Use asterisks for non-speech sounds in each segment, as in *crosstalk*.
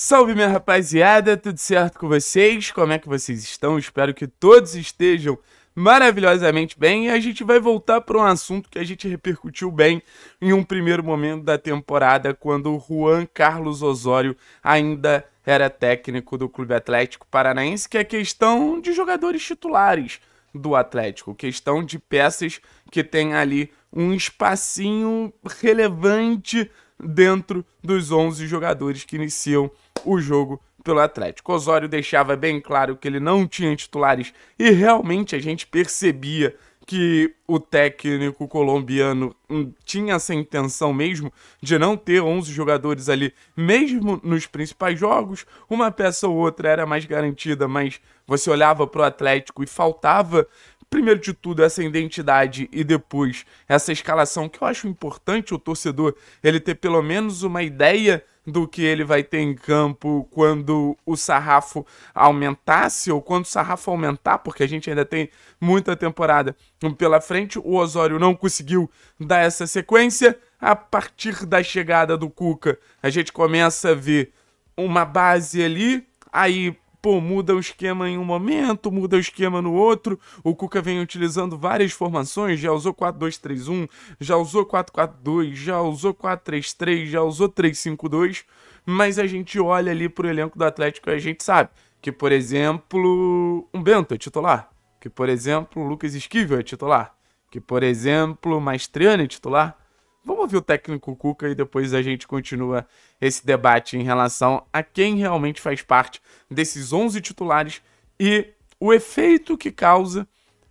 Salve minha rapaziada, tudo certo com vocês? Como é que vocês estão? Espero que todos estejam maravilhosamente bem e a gente vai voltar para um assunto que a gente repercutiu bem em um primeiro momento da temporada, quando o Juan Carlos Osório ainda era técnico do Clube Atlético Paranaense, que é questão de jogadores titulares do Atlético, questão de peças que tem ali um espacinho relevante dentro dos 11 jogadores que iniciam o jogo pelo Atlético. Osório deixava bem claro que ele não tinha titulares e realmente a gente percebia que o técnico colombiano hum, tinha essa intenção mesmo de não ter 11 jogadores ali, mesmo nos principais jogos, uma peça ou outra era mais garantida, mas você olhava para o Atlético e faltava primeiro de tudo essa identidade e depois essa escalação que eu acho importante o torcedor ele ter pelo menos uma ideia do que ele vai ter em campo quando o sarrafo aumentasse ou quando o sarrafo aumentar, porque a gente ainda tem muita temporada pela frente. O Osório não conseguiu dar essa sequência. A partir da chegada do Cuca, a gente começa a ver uma base ali, aí pô, muda o esquema em um momento, muda o esquema no outro. O Cuca vem utilizando várias formações, já usou 4-2-3-1, já usou 4-4-2, já usou 4-3-3, já usou 3-5-2, mas a gente olha ali pro elenco do Atlético e a gente sabe que, por exemplo, um Bento é titular, que, por exemplo, Lucas Esquivel é titular, que, por exemplo, Maestriano é titular. Vamos ouvir o técnico Cuca e depois a gente continua esse debate em relação a quem realmente faz parte desses 11 titulares e o efeito que causa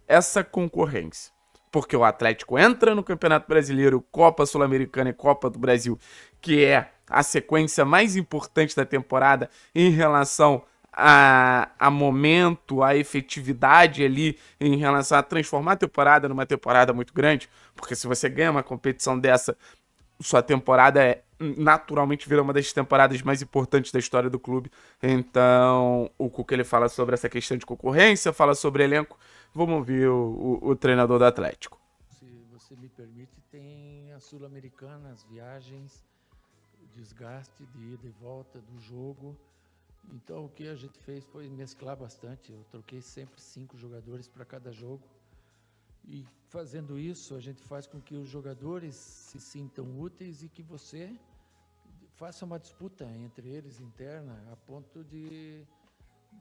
essa concorrência. Porque o Atlético entra no Campeonato Brasileiro, Copa Sul-Americana e Copa do Brasil, que é a sequência mais importante da temporada em relação a, a, momento, a efetividade ali em relação a transformar a temporada numa temporada muito grande, porque se você ganha uma competição dessa, sua temporada é naturalmente virou uma das temporadas mais importantes da história do clube. Então, o Cuca ele fala sobre essa questão de concorrência, fala sobre elenco. Vamos ouvir o, o, o treinador do Atlético. Se você me permite, tem a Sul-Americana, as viagens, o desgaste de ida e volta do jogo. Então, o que a gente fez foi mesclar bastante. Eu troquei sempre cinco jogadores para cada jogo. E fazendo isso, a gente faz com que os jogadores se sintam úteis e que você faça uma disputa entre eles interna a ponto de,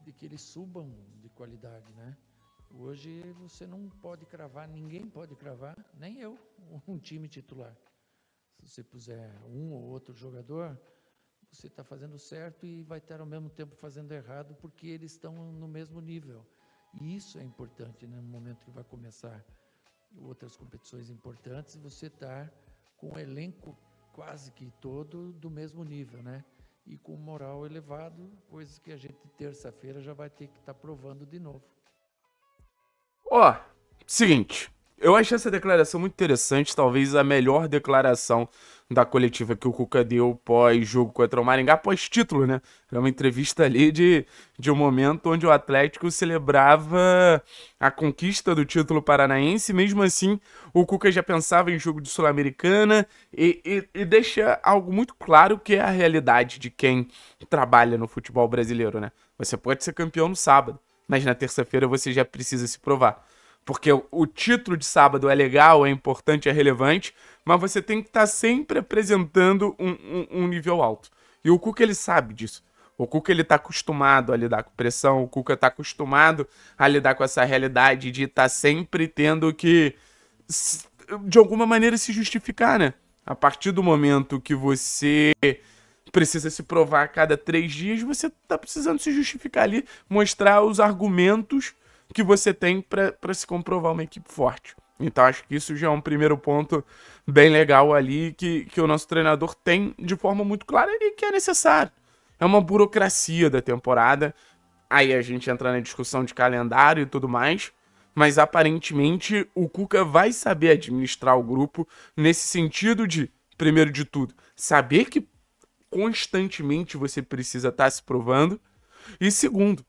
de que eles subam de qualidade, né? Hoje você não pode cravar, ninguém pode cravar, nem eu, *laughs* um time titular. Se você puser um ou outro jogador, você está fazendo certo e vai estar ao mesmo tempo fazendo errado, porque eles estão no mesmo nível. E isso é importante né? no momento que vai começar outras competições importantes, você estar tá com o um elenco quase que todo do mesmo nível, né? E com moral elevado, coisas que a gente terça-feira já vai ter que estar tá provando de novo. Ó, oh, seguinte, eu achei essa declaração muito interessante, talvez a melhor declaração da coletiva que o Cuca deu pós-jogo contra o Maringá, pós-título, né? Era uma entrevista ali de, de um momento onde o Atlético celebrava a conquista do título paranaense, mesmo assim o Cuca já pensava em jogo de Sul-Americana e, e, e deixa algo muito claro que é a realidade de quem trabalha no futebol brasileiro, né? Você pode ser campeão no sábado, mas na terça-feira você já precisa se provar porque o título de sábado é legal, é importante, é relevante, mas você tem que estar tá sempre apresentando um, um, um, nível alto. E o Cuca, ele sabe disso. O Cuca, ele está acostumado a lidar com pressão, o Cuca está acostumado a lidar com essa realidade de estar tá sempre tendo que, de alguma maneira, se justificar, né? A partir do momento que você precisa se provar a cada três dias, você está precisando se justificar ali, mostrar os argumentos que você tem para se comprovar uma equipe forte. Então acho que isso já é um primeiro ponto bem legal ali que, que o nosso treinador tem de forma muito clara e que é necessário. É uma burocracia da temporada. Aí a gente entra na discussão de calendário e tudo mais. Mas aparentemente o Cuca vai saber administrar o grupo nesse sentido de, primeiro de tudo, saber que constantemente você precisa estar tá se provando. E segundo,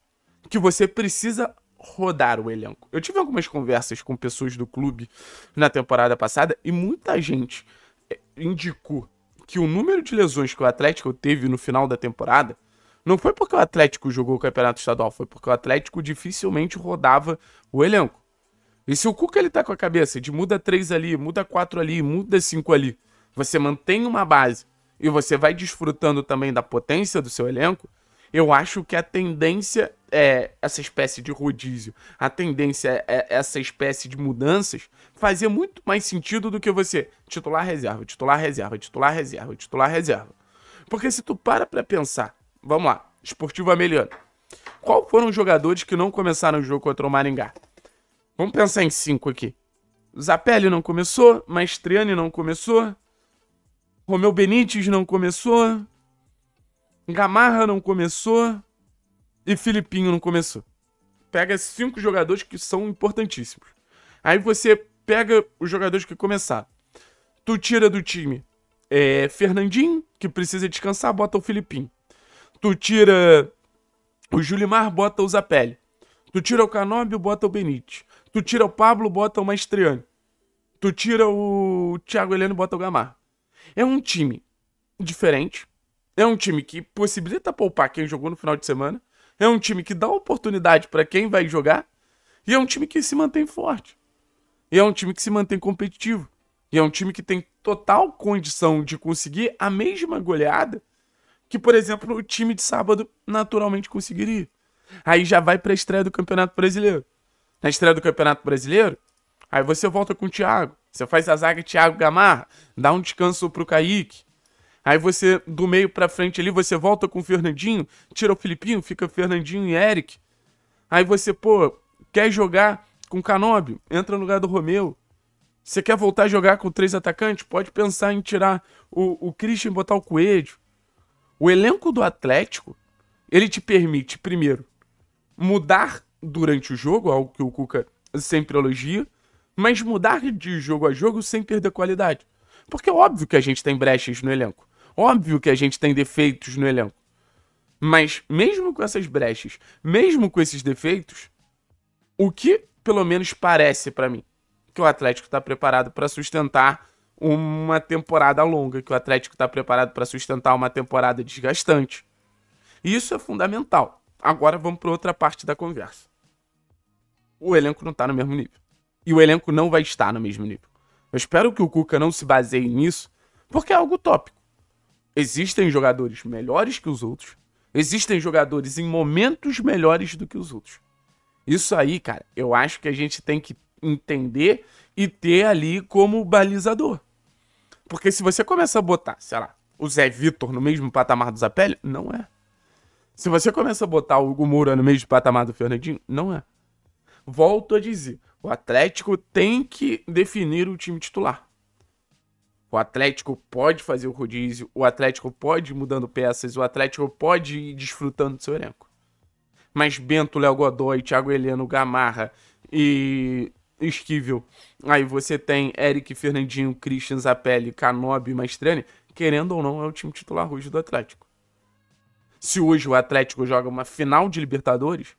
que você precisa rodar o elenco. Eu tive algumas conversas com pessoas do clube na temporada passada e muita gente é, indicou que o número de lesões que o Atlético teve no final da temporada não foi porque o Atlético jogou o Campeonato Estadual, foi porque o Atlético dificilmente rodava o elenco. E se o Cuca ele tá com a cabeça de muda três ali, muda quatro ali, muda cinco ali, você mantém uma base e você vai desfrutando também da potência do seu elenco, eu acho que a tendência é, essa espécie de rodízio, a tendência é, é essa espécie de mudanças, fazia muito mais sentido do que você titular reserva, titular reserva, titular reserva, titular reserva. Porque se tu para pra pensar, vamos lá, esportivo ameliano, qual foram os jogadores que não começaram o jogo contra o Maringá? Vamos pensar em cinco aqui. Zapelli não começou, Maestriani não começou, Romeu Benítez não começou, Gamarra não começou, e Filipinho não começou. Pega cinco jogadores que são importantíssimos. Aí você pega os jogadores que começar. Tu tira do time é, Fernandinho, que precisa descansar, bota o Filipinho. Tu tira o Julimar, bota o Zapelli. Tu tira o Canóbio, bota o Benite. Tu tira o Pablo, bota o Maestriani. Tu tira o Thiago Heleno, bota o Gamar. É um time diferente. É um time que possibilita poupar quem jogou no final de semana. É um time que dá oportunidade para quem vai jogar e é um time que se mantém forte. E é um time que se mantém competitivo. E é um time que tem total condição de conseguir a mesma goleada que, por exemplo, o time de sábado naturalmente conseguiria. Aí já vai para a estreia do Campeonato Brasileiro. Na estreia do Campeonato Brasileiro, aí você volta com o Thiago. Você faz a zaga Thiago Gamarra, dá um descanso pro Kaique, Aí você, do meio pra frente ali, você volta com o Fernandinho, tira o Filipinho, fica Fernandinho e Eric. Aí você, pô, quer jogar com o Canobi, entra no lugar do Romeu. Você quer voltar a jogar com três atacantes? Pode pensar em tirar o, o Christian e botar o Coelho. O elenco do Atlético, ele te permite, primeiro, mudar durante o jogo, algo que o Cuca sempre elogia, mas mudar de jogo a jogo sem perder qualidade. Porque é óbvio que a gente tem brechas no elenco. Óbvio que a gente tem defeitos no elenco. Mas mesmo com essas brechas, mesmo com esses defeitos, o que pelo menos parece para mim que o Atlético está preparado para sustentar uma temporada longa, que o Atlético está preparado para sustentar uma temporada desgastante. Isso é fundamental. Agora vamos para outra parte da conversa. O elenco não está no mesmo nível. E o elenco não vai estar no mesmo nível. Eu espero que o Cuca não se baseie nisso, porque é algo tópico. Existem jogadores melhores que os outros. Existem jogadores em momentos melhores do que os outros. Isso aí, cara, eu acho que a gente tem que entender e ter ali como balizador. Porque se você começa a botar, sei lá, o Zé Vitor no mesmo patamar do Zapelli, não é. Se você começa a botar o Hugo Moura no mesmo patamar do Fernandinho, não é. Volto a dizer, o Atlético tem que definir o time titular. O Atlético pode fazer o rodízio, o Atlético pode ir mudando peças, o Atlético pode ir desfrutando do seu elenco. Mas Bento, Léo Godoy, Thiago Heleno, Gamarra e Esquivel. Aí você tem Eric, Fernandinho, Christian Zapelli, Canobi, Mastrani. Querendo ou não, é o time titular hoje do Atlético. Se hoje o Atlético joga uma final de Libertadores,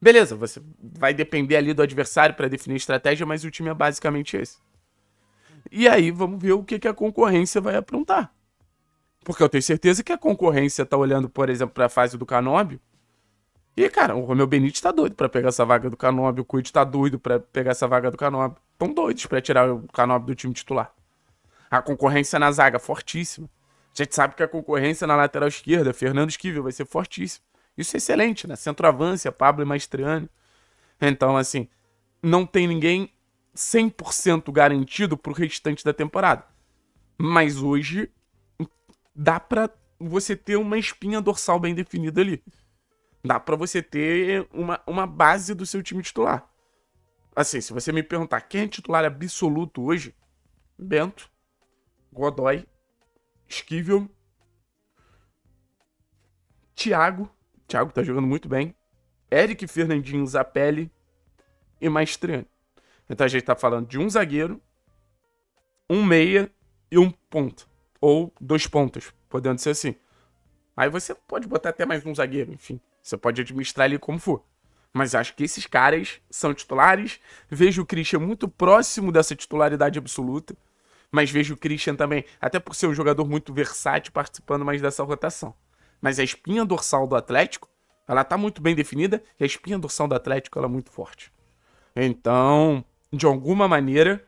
beleza, você vai depender ali do adversário para definir estratégia, mas o time é basicamente esse. E aí vamos ver o que, que a concorrência vai aprontar. Porque eu tenho certeza que a concorrência tá olhando, por exemplo, para a fase do Canóbio. E, cara, o Romeu Benítez tá doido para pegar essa vaga do Canóbio, o Cuid tá doido para pegar essa vaga do Canóbio. Tão doidos para tirar o Canóbio do time titular. A concorrência na zaga, fortíssima. A gente sabe que a concorrência na lateral esquerda, Fernando Esquivel, vai ser fortíssima. Isso é excelente, né? Centroavância, Pablo e Maestriani. Então, assim, não tem ninguém 100% garantido pro restante da temporada. Mas hoje dá para você ter uma espinha dorsal bem definida ali. Dá para você ter uma, uma base do seu time titular. Assim, se você me perguntar quem é titular absoluto hoje, Bento, Godoy, Esquivel, Thiago, Thiago tá jogando muito bem, Eric Fernandinho Zapelli e Maestriani. Então a gente está falando de um zagueiro, um meia e um ponto. Ou dois pontos, podendo ser assim. Aí você pode botar até mais um zagueiro, enfim. Você pode administrar ele como for. Mas acho que esses caras são titulares. Vejo o Christian muito próximo dessa titularidade absoluta. Mas vejo o Christian também, até por ser um jogador muito versátil, participando mais dessa rotação. Mas a espinha dorsal do Atlético, ela tá muito bem definida e a espinha dorsal do Atlético ela é muito forte. Então, de alguma maneira.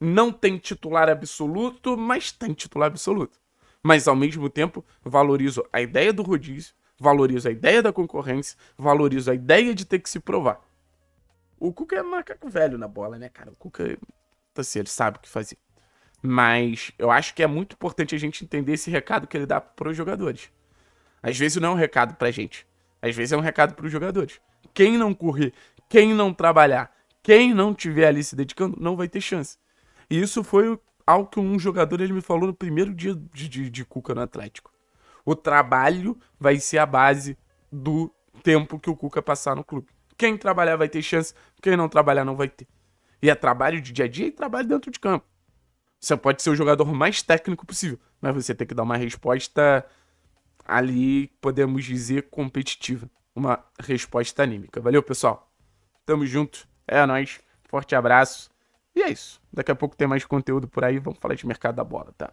Não tem titular absoluto, mas tem titular absoluto. Mas ao mesmo tempo, valorizo a ideia do rodízio, valorizo a ideia da concorrência, valorizo a ideia de ter que se provar. O Cuca é macaco velho na bola, né, cara? O Cuca, tá assim, ele sabe o que fazer. Mas eu acho que é muito importante a gente entender esse recado que ele dá para os jogadores. Às vezes não é um recado para gente. Às vezes é um recado para os jogadores. Quem não correr, quem não trabalhar, quem não tiver ali se dedicando não vai ter chance. E isso foi algo que um jogador ele me falou no primeiro dia de, de, de Cuca no Atlético. O trabalho vai ser a base do tempo que o Cuca passar no clube. Quem trabalhar vai ter chance, quem não trabalhar não vai ter. E é trabalho de dia a dia e trabalho dentro de campo. Você pode ser o jogador mais técnico possível, mas você tem que dar uma resposta ali, podemos dizer, competitiva. Uma resposta anímica. Valeu, pessoal. Tamo junto. É nóis. Forte abraço. E é isso. Daqui a pouco tem mais conteúdo por aí. Vamos falar de mercado da bola, tá?